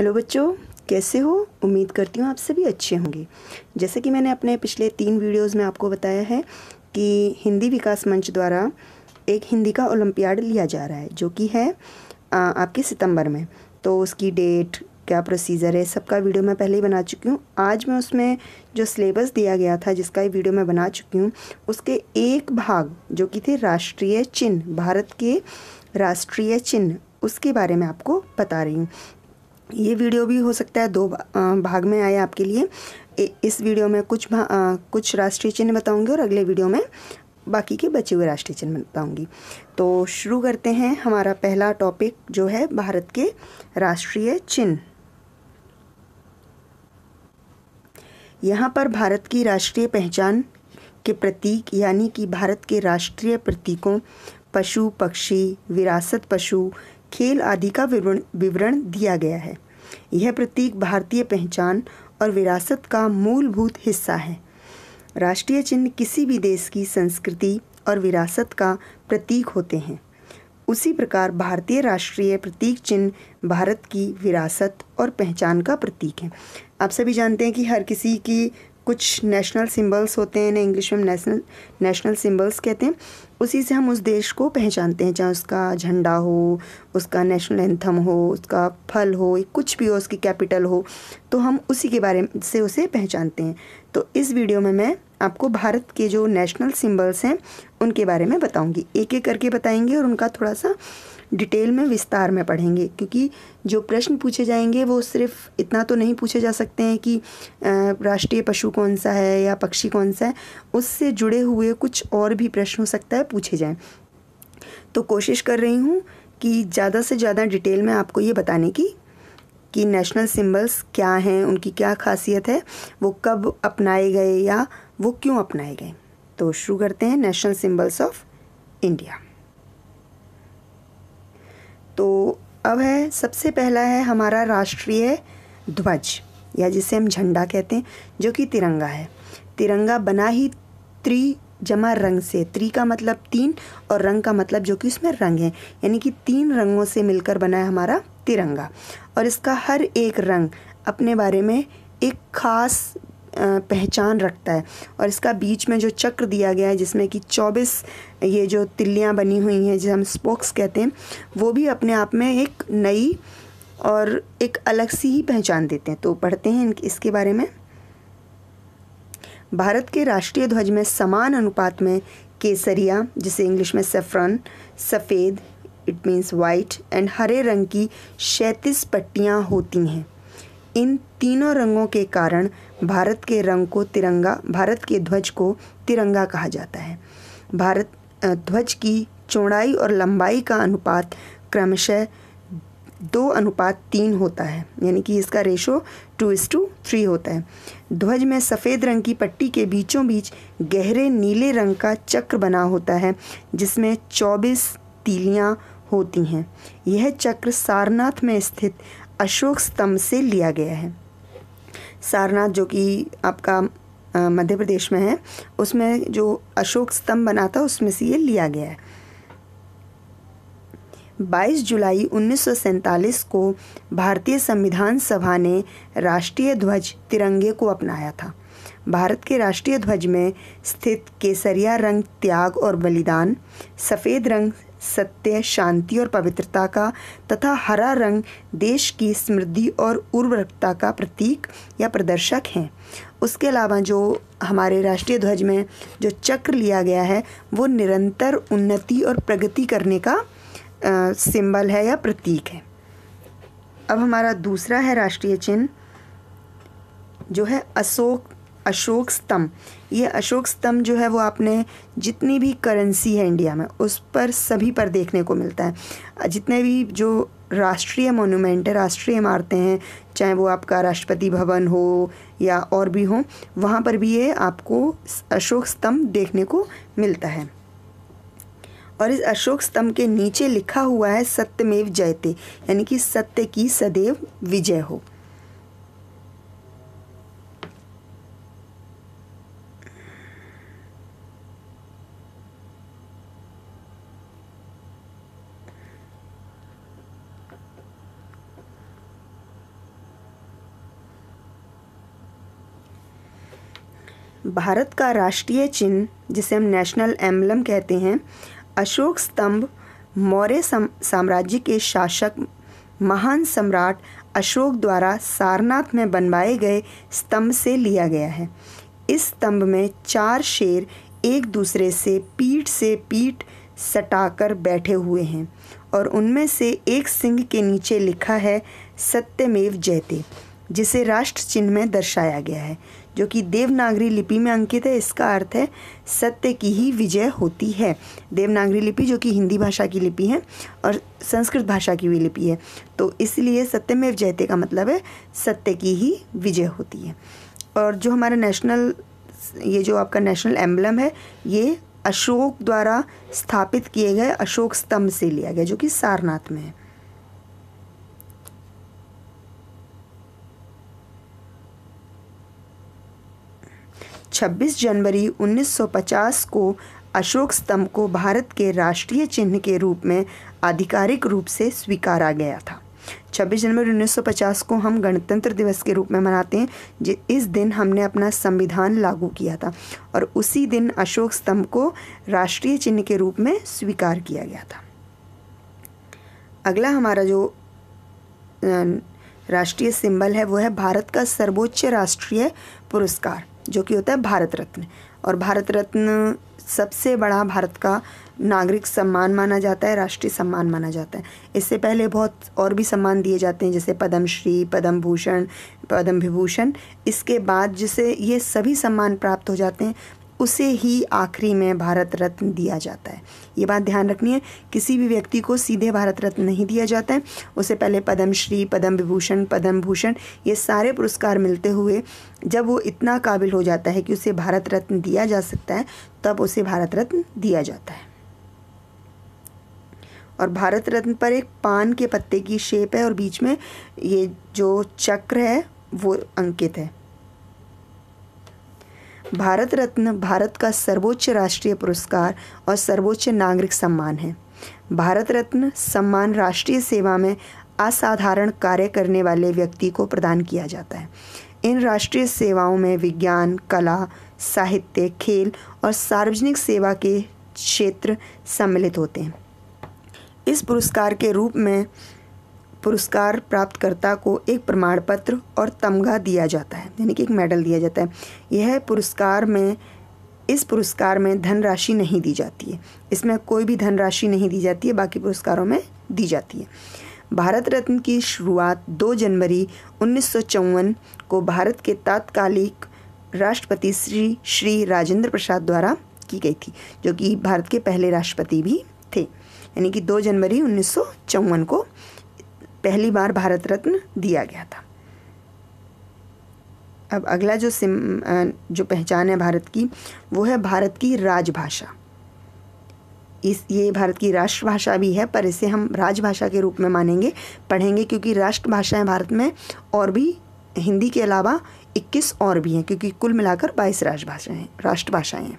hello बच्चों कैसे हो उम्मीद करती हूँ आप सभी अच्छे होंगे जैसे कि मैंने अपने पिछले तीन वीडियोस में आपको बताया है कि हिंदी विकास मंच द्वारा एक हिंदी का ओलंपियाड लिया जा रहा है जो कि है आ, आपके सितंबर में तो उसकी डेट क्या प्रोसीजर है सबका वीडियो मैं पहले ही बना चुकी हूँ आज मैं उसमें जो सिलेबस दिया गया था जिसका ही वीडियो मैं बना चुकी हूँ उसके एक भाग जो कि थे राष्ट्रीय चिन्ह भारत के राष्ट्रीय चिन्ह उसके बारे में आपको बता रही हूँ ये वीडियो भी हो सकता है दो भाग में आए आपके लिए इस वीडियो में कुछ आ, कुछ राष्ट्रीय चिन्ह बताऊंगी और अगले वीडियो में बाकी के बचे हुए राष्ट्रीय चिन्ह बताऊंगी तो शुरू करते हैं हमारा पहला टॉपिक जो है भारत के राष्ट्रीय चिन्ह यहाँ पर भारत की राष्ट्रीय पहचान के प्रतीक यानी कि भारत के राष्ट्रीय प्रतीकों पशु पक्षी विरासत पशु खेल आदि का विवरण विवरण दिया गया है यह प्रतीक भारतीय पहचान और विरासत का मूलभूत हिस्सा है राष्ट्रीय चिन्ह किसी भी देश की संस्कृति और विरासत का प्रतीक होते हैं उसी प्रकार भारतीय राष्ट्रीय प्रतीक चिन्ह भारत की विरासत और पहचान का प्रतीक है आप सभी जानते हैं कि हर किसी की कुछ नेशनल सिंबल्स होते हैं ना इंग्लिश में नेशनल नेशनल सिंबल्स कहते हैं उसी से हम उस देश को पहचानते हैं चाहे उसका झंडा हो उसका नेशनल एंथम हो उसका फल हो कुछ भी हो उसकी कैपिटल हो तो हम उसी के बारे से उसे पहचानते हैं तो इस वीडियो में मैं आपको भारत के जो नेशनल सिंबल्स हैं उनके बारे में बताऊँगी एक एक करके बताएंगे और उनका थोड़ा सा डिटेल में विस्तार में पढ़ेंगे क्योंकि जो प्रश्न पूछे जाएंगे वो सिर्फ इतना तो नहीं पूछे जा सकते हैं कि राष्ट्रीय पशु कौन सा है या पक्षी कौन सा है उससे जुड़े हुए कुछ और भी प्रश्न हो सकता है पूछे जाएँ तो कोशिश कर रही हूँ कि ज़्यादा से ज़्यादा डिटेल में आपको ये बताने की कि नेशनल सिंबल्स क्या हैं उनकी क्या खासियत है वो कब अपनाए गए या वो क्यों अपनाए गए तो शुरू करते हैं नेशनल सिंबल्स ऑफ इंडिया तो अब है सबसे पहला है हमारा राष्ट्रीय ध्वज या जिसे हम झंडा कहते हैं जो कि तिरंगा है तिरंगा बना ही त्रि जमा रंग से त्रि का मतलब तीन और रंग का मतलब जो कि उसमें रंग है यानी कि तीन रंगों से मिलकर बना है हमारा तिरंगा और इसका हर एक रंग अपने बारे में एक खास पहचान रखता है और इसका बीच में जो चक्र दिया गया है जिसमें कि 24 ये जो तिल्लियाँ बनी हुई हैं जिसे हम स्पोक्स कहते हैं वो भी अपने आप में एक नई और एक अलग सी ही पहचान देते हैं तो पढ़ते हैं इसके बारे में भारत के राष्ट्रीय ध्वज में समान अनुपात में केसरिया जिसे इंग्लिश में सेफ्रन सफ़ेद इट मीन्स वाइट एंड हरे रंग की सैंतीस पट्टियाँ होती हैं इन तीनों रंगों के कारण भारत के रंग को तिरंगा भारत के ध्वज को तिरंगा कहा जाता है भारत ध्वज की चौड़ाई और लंबाई का अनुपात क्रमशः दो अनुपात तीन होता है यानी कि इसका ratio two is to three होता है ध्वज में सफ़ेद रंग की पट्टी के बीचों बीच गहरे नीले रंग का चक्र बना होता है जिसमें चौबीस तीलियाँ होती हैं यह चक्र सारनाथ में स्थित अशोक स्तंभ से लिया गया है सारनाथ जो कि आपका मध्य प्रदेश में है उसमें जो अशोक स्तंभ बना था उसमें से ये लिया गया है 22 जुलाई उन्नीस को भारतीय संविधान सभा ने राष्ट्रीय ध्वज तिरंगे को अपनाया था भारत के राष्ट्रीय ध्वज में स्थित केसरिया रंग त्याग और बलिदान सफ़ेद रंग सत्य शांति और पवित्रता का तथा हरा रंग देश की समृद्धि और उर्वरकता का प्रतीक या प्रदर्शक हैं उसके अलावा जो हमारे राष्ट्रीय ध्वज में जो चक्र लिया गया है वो निरंतर उन्नति और प्रगति करने का आ, सिंबल है या प्रतीक है अब हमारा दूसरा है राष्ट्रीय चिन्ह जो है अशोक अशोक स्तंभ ये अशोक स्तंभ जो है वो आपने जितनी भी करेंसी है इंडिया में उस पर सभी पर देखने को मिलता है जितने भी जो राष्ट्रीय मोनूमेंट है राष्ट्रीय इमारतें हैं चाहे वो आपका राष्ट्रपति भवन हो या और भी हो वहाँ पर भी ये आपको अशोक स्तंभ देखने को मिलता है और इस अशोक स्तंभ के नीचे लिखा हुआ है सत्यमेव जयते यानी कि सत्य की सदैव विजय हो भारत का राष्ट्रीय चिन्ह जिसे हम नेशनल एम्बलम कहते हैं अशोक स्तंभ मौर्य साम्राज्य के शासक महान सम्राट अशोक द्वारा सारनाथ में बनवाए गए स्तंभ से लिया गया है इस स्तंभ में चार शेर एक दूसरे से पीठ से पीठ सटाकर बैठे हुए हैं और उनमें से एक सिंह के नीचे लिखा है सत्यमेव जयते जिसे राष्ट्र चिन्ह में दर्शाया गया है जो कि देवनागरी लिपि में अंकित है इसका अर्थ है सत्य की ही विजय होती है देवनागरी लिपि जो कि हिंदी भाषा की लिपि है और संस्कृत भाषा की भी लिपि है तो इसलिए सत्यमेव जयते का मतलब है सत्य की ही विजय होती है और जो हमारा नेशनल ये जो आपका नेशनल एम्बलम है ये अशोक द्वारा स्थापित किए गए अशोक स्तंभ से लिया गया जो कि सारनाथ में है 26 जनवरी 1950 को अशोक स्तंभ को भारत के राष्ट्रीय चिन्ह के रूप में आधिकारिक रूप से स्वीकारा गया था 26 जनवरी 1950 को हम गणतंत्र दिवस के रूप में मनाते हैं इस दिन हमने अपना संविधान लागू किया था और उसी दिन अशोक स्तंभ को राष्ट्रीय चिन्ह के रूप में स्वीकार किया गया था अगला हमारा जो राष्ट्रीय सिंबल है वो है भारत का सर्वोच्च राष्ट्रीय पुरस्कार जो कि होता है भारत रत्न और भारत रत्न सबसे बड़ा भारत का नागरिक सम्मान माना जाता है राष्ट्रीय सम्मान माना जाता है इससे पहले बहुत और भी सम्मान दिए जाते हैं जैसे पद्मश्री पद्म भूषण पद्म विभूषण इसके बाद जिसे ये सभी सम्मान प्राप्त हो जाते हैं उसे ही आखिरी में भारत रत्न दिया जाता है ये बात ध्यान रखनी है किसी भी व्यक्ति को सीधे भारत रत्न नहीं दिया जाता है उसे पहले पद्मश्री पद्म विभूषण पद्म भूषण ये सारे पुरस्कार मिलते हुए जब वो इतना काबिल हो जाता है कि उसे भारत रत्न दिया जा सकता है तब उसे भारत रत्न दिया जाता है और भारत रत्न पर एक पान के पत्ते की शेप है और बीच में ये जो चक्र है वो अंकित है भारत रत्न भारत का सर्वोच्च राष्ट्रीय पुरस्कार और सर्वोच्च नागरिक सम्मान है भारत रत्न सम्मान राष्ट्रीय सेवा में असाधारण कार्य करने वाले व्यक्ति को प्रदान किया जाता है इन राष्ट्रीय सेवाओं में विज्ञान कला साहित्य खेल और सार्वजनिक सेवा के क्षेत्र सम्मिलित होते हैं इस पुरस्कार के रूप में पुरस्कार प्राप्तकर्ता को एक प्रमाण पत्र और तमगा दिया जाता है यानी कि एक मेडल दिया जाता है यह पुरस्कार में इस पुरस्कार में धनराशि नहीं दी जाती है इसमें कोई भी धनराशि नहीं दी जाती है बाकी पुरस्कारों में दी जाती है भारत रत्न की शुरुआत 2 जनवरी उन्नीस को भारत के तात्कालिक राष्ट्रपति श्री श्री राजेंद्र प्रसाद द्वारा की गई थी जो कि भारत के पहले राष्ट्रपति भी थे यानी कि 2 जनवरी उन्नीस को पहली बार भारत रत्न दिया गया था अब अगला जो सिम जो पहचान है भारत की वो है भारत की राजभाषा इस ये भारत की राष्ट्रभाषा भी है पर इसे हम राजभाषा के रूप में मानेंगे पढ़ेंगे क्योंकि राष्ट्रभाषाएं भारत में और भी हिंदी के अलावा 21 और भी हैं क्योंकि कुल मिलाकर 22 राजभाषाएं हैं राष्ट्रभाषाएं हैं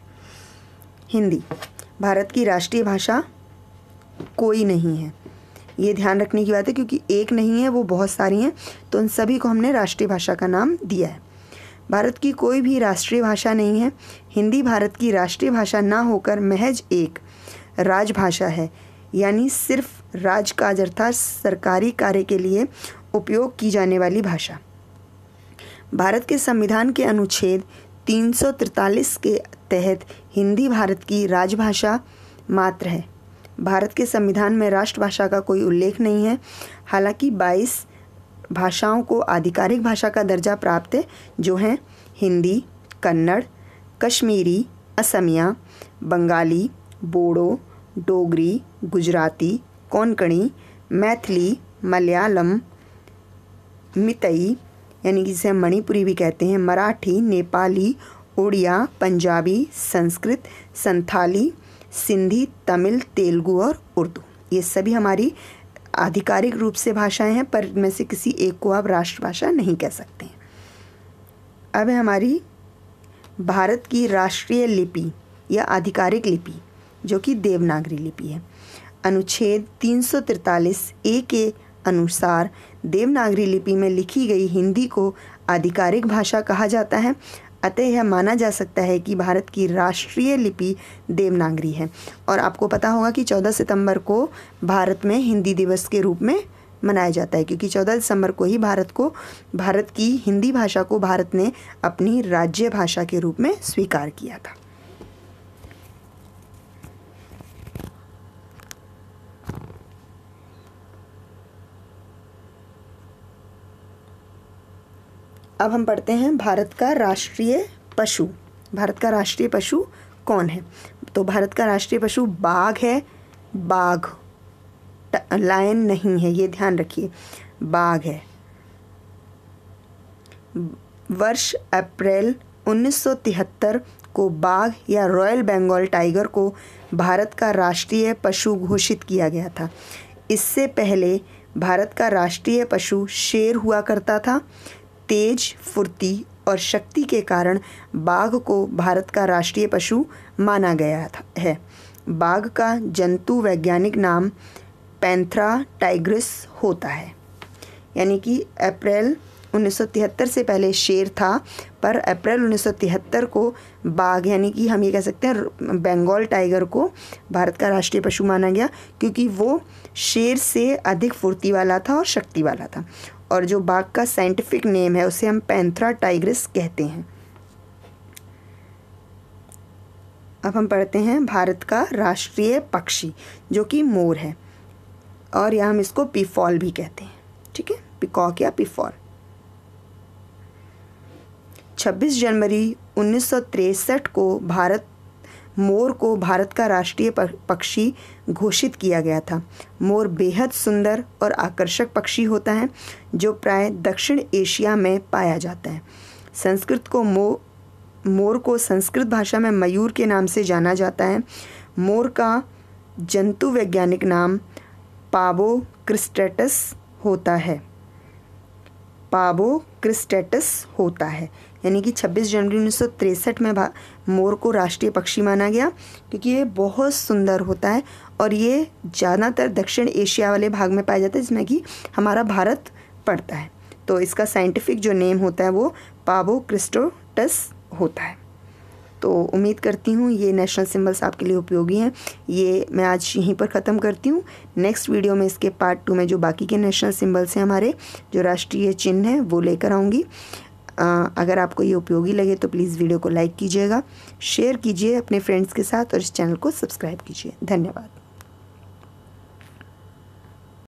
हिंदी भारत की राष्ट्रीय भाषा कोई नहीं है ये ध्यान रखने की बात है क्योंकि एक नहीं है वो बहुत सारी हैं तो उन सभी को हमने राष्ट्रीय भाषा का नाम दिया है भारत की कोई भी राष्ट्रीय भाषा नहीं है हिंदी भारत की राष्ट्रीय भाषा ना होकर महज एक राजभाषा है यानी सिर्फ राज काज अर्थात सरकारी कार्य के लिए उपयोग की जाने वाली भाषा भारत के संविधान के अनुच्छेद 343 के तहत हिंदी भारत की राजभाषा मात्र है भारत के संविधान में राष्ट्रभाषा का कोई उल्लेख नहीं है हालांकि 22 भाषाओं को आधिकारिक भाषा का दर्जा प्राप्त है जो हैं हिंदी कन्नड़ कश्मीरी असमिया बंगाली बोडो डोगरी गुजराती कोंकणी मैथिली मलयालम मितई यानी कि जिसे मणिपुरी भी कहते हैं मराठी नेपाली उड़िया पंजाबी संस्कृत संथाली सिंधी तमिल तेलुगू और उर्दू ये सभी हमारी आधिकारिक रूप से भाषाएं हैं पर में से किसी एक को आप राष्ट्रभाषा नहीं कह सकते हैं अब है हमारी भारत की राष्ट्रीय लिपि या आधिकारिक लिपि जो कि देवनागरी लिपि है अनुच्छेद तीन ए के अनुसार देवनागरी लिपि में लिखी गई हिंदी को आधिकारिक भाषा कहा जाता है अतः यह माना जा सकता है कि भारत की राष्ट्रीय लिपि देवनागरी है और आपको पता होगा कि 14 सितंबर को भारत में हिंदी दिवस के रूप में मनाया जाता है क्योंकि 14 दिसंबर को ही भारत को भारत की हिंदी भाषा को भारत ने अपनी राज्य भाषा के रूप में स्वीकार किया था अब हम पढ़ते हैं भारत का राष्ट्रीय पशु भारत का राष्ट्रीय पशु कौन है तो भारत का राष्ट्रीय पशु बाघ है बाघ लायन नहीं है ये ध्यान रखिए बाघ है वर्ष अप्रैल 1973 को बाघ या रॉयल बंगाल टाइगर को भारत का राष्ट्रीय पशु घोषित किया गया था इससे पहले भारत का राष्ट्रीय पशु शेर हुआ करता था तेज फुर्ती और शक्ति के कारण बाघ को भारत का राष्ट्रीय पशु माना गया था है बाघ का जंतु वैज्ञानिक नाम पैंथ्रा टाइग्रिस होता है यानी कि अप्रैल 1973 से पहले शेर था पर अप्रैल 1973 को बाघ यानी कि हम ये कह सकते हैं बंगाल टाइगर को भारत का राष्ट्रीय पशु माना गया क्योंकि वो शेर से अधिक फुर्ती वाला था और शक्ति वाला था और जो बाघ का साइंटिफिक नेम है उसे हम पैंथ्रा टाइग्रिस कहते हैं अब हम पढ़ते हैं भारत का राष्ट्रीय पक्षी जो कि मोर है और यह हम इसको पीफॉल भी कहते हैं ठीक है पिकॉक या पीफॉल 26 जनवरी उन्नीस को भारत मोर को भारत का राष्ट्रीय पक्षी घोषित किया गया था मोर बेहद सुंदर और आकर्षक पक्षी होता है जो प्राय दक्षिण एशिया में पाया जाता है संस्कृत को मो मोर को संस्कृत भाषा में मयूर के नाम से जाना जाता है मोर का जंतु वैज्ञानिक नाम पाबो क्रिस्टेटस होता है पाबो क्रिस्टेटस होता है यानी कि 26 जनवरी उन्नीस में मोर को राष्ट्रीय पक्षी माना गया क्योंकि ये बहुत सुंदर होता है और ये ज़्यादातर दक्षिण एशिया वाले भाग में पाया जाता है जिसमें कि हमारा भारत पड़ता है तो इसका साइंटिफिक जो नेम होता है वो पाबो क्रिस्टोटस होता है तो उम्मीद करती हूँ ये नेशनल सिम्बल्स आपके लिए उपयोगी हैं ये मैं आज यहीं पर ख़त्म करती हूँ नेक्स्ट वीडियो में इसके पार्ट टू में जो बाकी के नेशनल सिम्बल्स हैं हमारे जो राष्ट्रीय चिन्ह हैं वो लेकर आऊँगी अगर आपको ये उपयोगी लगे तो प्लीज़ वीडियो को लाइक कीजिएगा शेयर कीजिए अपने फ्रेंड्स के साथ और इस चैनल को सब्सक्राइब कीजिए धन्यवाद